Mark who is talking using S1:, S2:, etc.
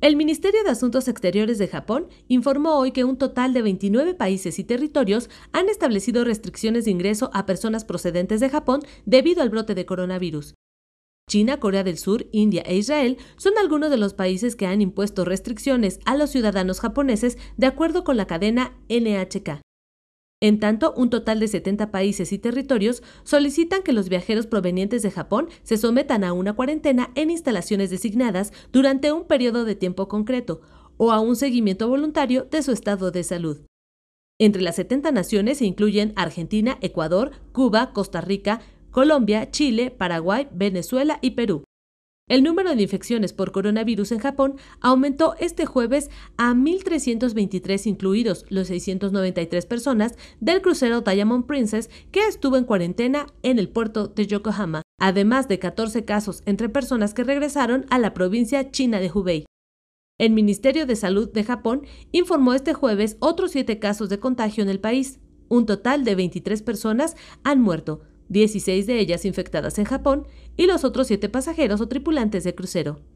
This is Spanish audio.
S1: El Ministerio de Asuntos Exteriores de Japón informó hoy que un total de 29 países y territorios han establecido restricciones de ingreso a personas procedentes de Japón debido al brote de coronavirus. China, Corea del Sur, India e Israel son algunos de los países que han impuesto restricciones a los ciudadanos japoneses de acuerdo con la cadena NHK. En tanto, un total de 70 países y territorios solicitan que los viajeros provenientes de Japón se sometan a una cuarentena en instalaciones designadas durante un periodo de tiempo concreto o a un seguimiento voluntario de su estado de salud. Entre las 70 naciones se incluyen Argentina, Ecuador, Cuba, Costa Rica, Colombia, Chile, Paraguay, Venezuela y Perú. El número de infecciones por coronavirus en Japón aumentó este jueves a 1.323, incluidos los 693 personas del crucero Diamond Princess que estuvo en cuarentena en el puerto de Yokohama, además de 14 casos entre personas que regresaron a la provincia china de Hubei. El Ministerio de Salud de Japón informó este jueves otros 7 casos de contagio en el país. Un total de 23 personas han muerto, 16 de ellas infectadas en Japón y los otros 7 pasajeros o tripulantes de crucero.